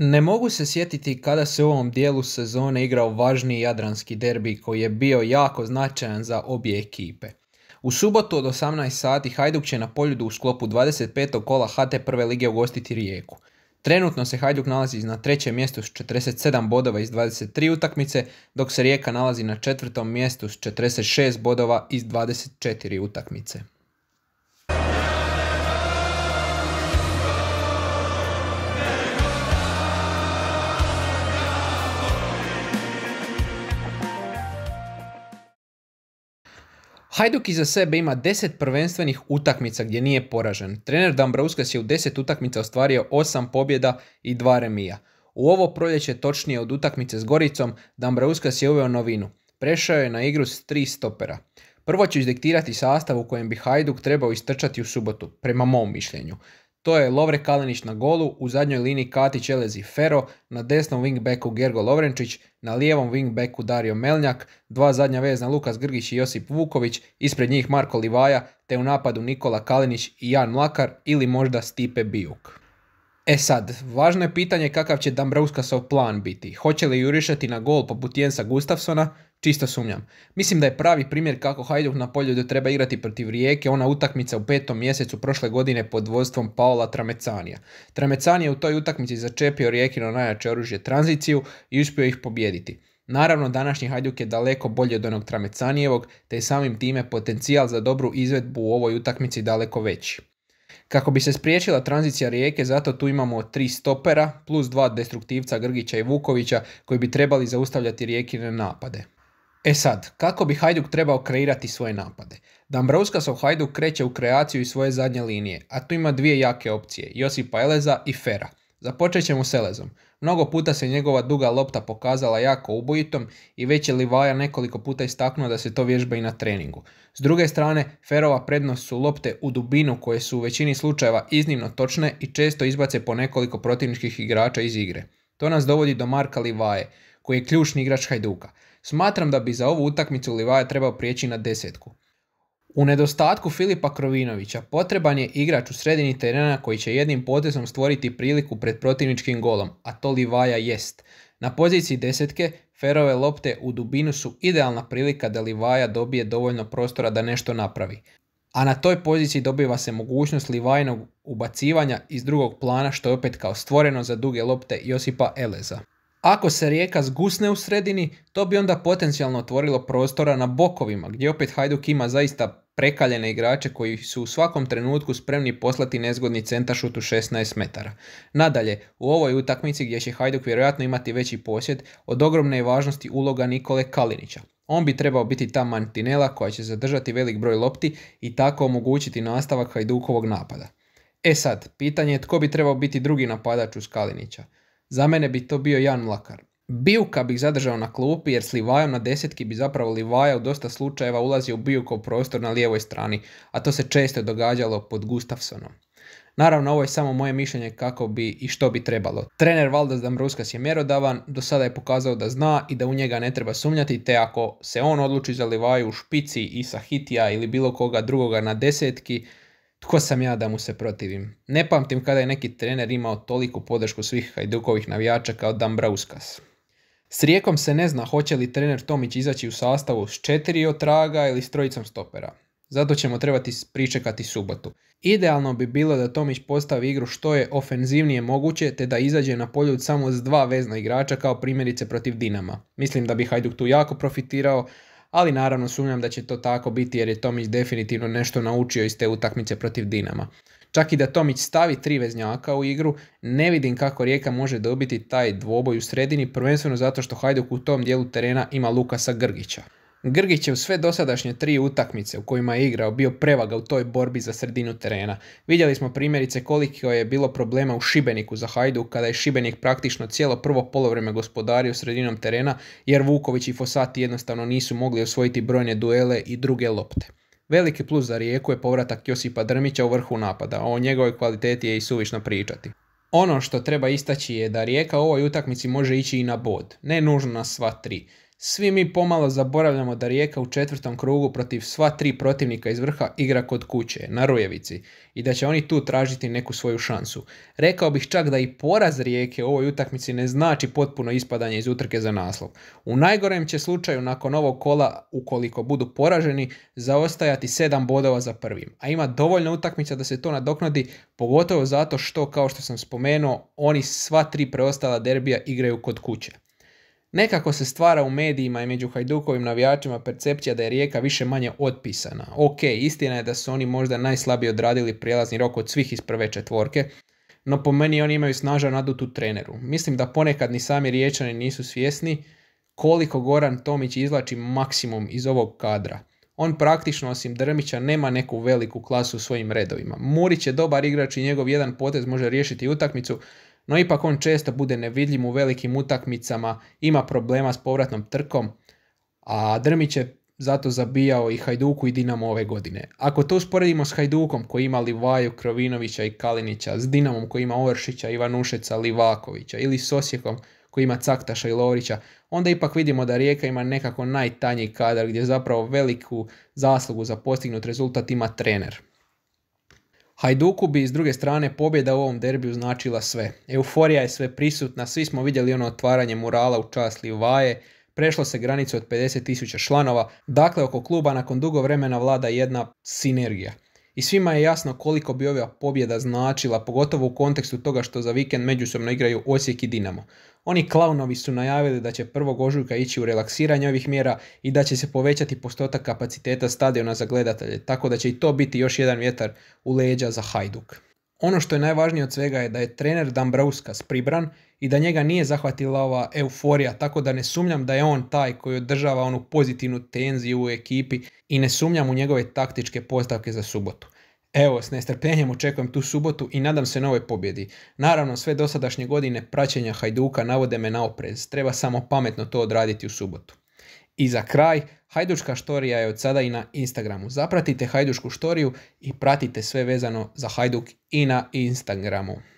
Ne mogu se sjetiti kada se u ovom dijelu sezone igrao važniji jadranski derbi koji je bio jako značajan za obje ekipe. U subotu od 18 sati Hajduk će na poljudu u sklopu 25. kola HT prve lige ugostiti Rijeku. Trenutno se Hajduk nalazi na trećem mjestu s 47 bodova iz 23 utakmice, dok se Rijeka nalazi na četvrtom mjestu s 46 bodova iz 24 utakmice. Hajduk iza sebe ima 10 prvenstvenih utakmica gdje nije poražen. Trener Dambrauskas je u 10 utakmica ostvario 8 pobjeda i 2 remija. U ovo proljeće, točnije od utakmice s Goricom, Dambrauskas je uveo novinu. Prešao je na igru s 3 stopera. Prvo ću izdiktirati sastav u kojem bi Hajduk trebao istrčati u subotu, prema mom mišljenju. To je Lovre Kalinić na golu, u zadnjoj liniji Katić Elezi Fero, na desnom wingbacku Gergo Lovrenčić, na lijevom wingbacku Dario Melnjak, dva zadnja vezna Lukas Grgić i Josip Vuković, ispred njih Marko Livaja, te u napadu Nikola Kalinić i Jan Mlakar ili možda Stipe Bijuk. E sad, važno je pitanje kakav će Dambrauskasov plan biti. Hoće li jurišati na gol poput Jensa Gustafsona, Čisto sumnjam. Mislim da je pravi primjer kako Hajduk na polju treba igrati protiv Rijeke ona utakmica u petom mjesecu prošle godine pod vodstvom Paola Tramecanija. Tramecan je u toj utakmici začepio Rijekino najjače oružje tranziciju i uspio ih pobijediti. Naravno, današnji Hajduk je daleko bolje od onog Tramecanijevog, te je samim time potencijal za dobru izvedbu u ovoj utakmici daleko veći. Kako bi se spriječila tranzicija rijeke, zato tu imamo tri stopera plus dva destruktivca Grgića i Vukovića koji bi trebali zaustavljati rijekine napade. E sad, kako bi Hajduk trebao kreirati svoje napade? Dambrovskas u Hajduk kreće u kreaciju iz svoje zadnje linije, a tu ima dvije jake opcije, Josipa Eleza i Fera. Započet ćemo s Elezom. Mnogo puta se njegova duga lopta pokazala jako ubojitom i već je Livaja nekoliko puta istaknuo da se to vježba i na treningu. S druge strane, Ferova prednost su lopte u dubinu koje su u većini slučajeva iznimno točne i često izbace po nekoliko protivničkih igrača iz igre. To nas dovodi do Marka Livaje, koji je ključni igrač Hajduka. Smatram da bi za ovu utakmicu Livaja trebao prijeći na desetku. U nedostatku Filipa Krovinovića potreban je igrač u sredini terena koji će jednim potezom stvoriti priliku pred protivničkim golom, a to Livaja jest. Na poziciji desetke, Ferove lopte u dubinu su idealna prilika da Livaja dobije dovoljno prostora da nešto napravi. A na toj poziciji dobiva se mogućnost Livajnog ubacivanja iz drugog plana što je opet kao stvoreno za duge lopte Josipa Eleza. Ako se rijeka zgusne u sredini, to bi onda potencijalno otvorilo prostora na bokovima, gdje opet Hajduk ima zaista prekaljene igrače koji su u svakom trenutku spremni poslati nezgodni centašut u 16 metara. Nadalje, u ovoj utakmici gdje će Hajduk vjerojatno imati veći posjed, od ogromne važnosti uloga Nikole Kalinića. On bi trebao biti ta mantinela koja će zadržati velik broj lopti i tako omogućiti nastavak Hajdukovog napada. E sad, pitanje je tko bi trebao biti drugi napadač uz Kalinića. Za mene bi to bio Jan Mlakar. Bijuka bih zadržao na klupi jer s Livajom na desetki bi zapravo Livaja u dosta slučajeva ulazio u Bijukov prostor na lijevoj strani, a to se često događalo pod Gustafsonom. Naravno, ovo je samo moje mišljenje kako bi i što bi trebalo. Trener Valdas Dambruskas je mjerodavan, do sada je pokazao da zna i da u njega ne treba sumnjati, te ako se on odluči za Livaju u špici i sa Hitija ili bilo koga drugoga na desetki, tko sam ja da mu se protivim. Ne pamtim kada je neki trener imao toliku podršku svih Hajdukovih navijača kao Dambrauskas. S rijekom se ne zna hoće li trener Tomić izaći u sastavu s četiri traga ili s trojicom stopera. Zato ćemo trebati pričekati subotu. Idealno bi bilo da Tomić postavi igru što je ofenzivnije moguće te da izađe na polju samo s dva vezna igrača kao primjerice protiv Dinama. Mislim da bi Hajduk tu jako profitirao, ali naravno sumnjam da će to tako biti jer je Tomić definitivno nešto naučio iz te utakmice protiv Dinama. Čak i da Tomić stavi tri veznjaka u igru, ne vidim kako Rijeka može dobiti taj dvoboj u sredini, prvenstveno zato što Hajduk u tom dijelu terena ima Lukasa Grgića. Grgić je u sve dosadašnje tri utakmice u kojima je igrao bio prevaga u toj borbi za sredinu terena. Vidjeli smo primjerice koliko je bilo problema u Šibeniku za Hajdu kada je Šibenik praktično cijelo prvo polovreme gospodario sredinom terena jer Vuković i Fosati jednostavno nisu mogli osvojiti brojne duele i druge lopte. Veliki plus za Rijeku je povratak Josipa Drmića u vrhu napada, o njegovoj kvaliteti je i suvišno pričati. Ono što treba istaći je da Rijeka u ovoj utakmici može ići i na bod, ne nužno na sva tri. Svi mi pomalo zaboravljamo da Rijeka u četvrtom krugu protiv sva tri protivnika iz vrha igra kod kuće, na Rujevici, i da će oni tu tražiti neku svoju šansu. Rekao bih čak da i poraz Rijeke u ovoj utakmici ne znači potpuno ispadanje iz utrke za naslov. U najgorem će slučaju nakon ovog kola, ukoliko budu poraženi, zaostajati 7 bodova za prvim, a ima dovoljna utakmica da se to nadoknadi, pogotovo zato što, kao što sam spomenuo, oni sva tri preostala derbija igraju kod kuće. Nekako se stvara u medijima i među Hajdukovim navijačima percepcija da je Rijeka više manje otpisana. Ok, istina je da su oni možda najslabije odradili prijelazni rok od svih iz prve četvorke, no po meni oni imaju snažan adutu treneru. Mislim da ponekad ni sami riječani nisu svjesni koliko Goran Tomić izlači maksimum iz ovog kadra. On praktično osim Drmića nema neku veliku klasu u svojim redovima. Murić je dobar igrač i njegov jedan potez može riješiti utakmicu, no ipak on često bude nevidljiv u velikim utakmicama, ima problema s povratnom trkom, a Drmić je zato zabijao i Hajduku i Dinamo ove godine. Ako to usporedimo s Hajdukom koji ima Livaju, Krovinovića i Kalinića, s Dinamom koji ima Oršića, Ivanušeca, Livakovića ili s Osijekom koji ima Caktaša i Lovrića, onda ipak vidimo da Rijeka ima nekako najtanji kadar gdje zapravo veliku zaslugu za postignut rezultat ima trener. Hajduku bi s druge strane pobjeda u ovom derbiju značila sve. Euforija je sve prisutna, svi smo vidjeli ono otvaranje murala u čast Livaje, prešlo se granicu od 50.000 članova, dakle oko kluba nakon dugo vremena vlada jedna sinergija i svima je jasno koliko bi ova pobjeda značila, pogotovo u kontekstu toga što za vikend međusobno igraju Osijek i Dinamo. Oni klaunovi su najavili da će 1. ožujka ići u relaksiranje ovih mjera i da će se povećati postotak kapaciteta stadiona za gledatelje, tako da će i to biti još jedan vjetar u leđa za Hajduk. Ono što je najvažnije od svega je da je trener Dambrauskas pribran i da njega nije zahvatila ova euforija, tako da ne sumnjam da je on taj koji održava onu pozitivnu tenziju u ekipi i ne sumnjam u njegove taktičke postavke za subotu. Evo, s nestrpljenjem očekujem tu subotu i nadam se novoj pobjedi. Naravno, sve dosadašnje godine praćenja Hajduka navode me na oprez, treba samo pametno to odraditi u subotu. I za kraj, Hajduška štorija je od sada i na Instagramu. Zapratite Hajdušku štoriju i pratite sve vezano za Hajduk i na Instagramu.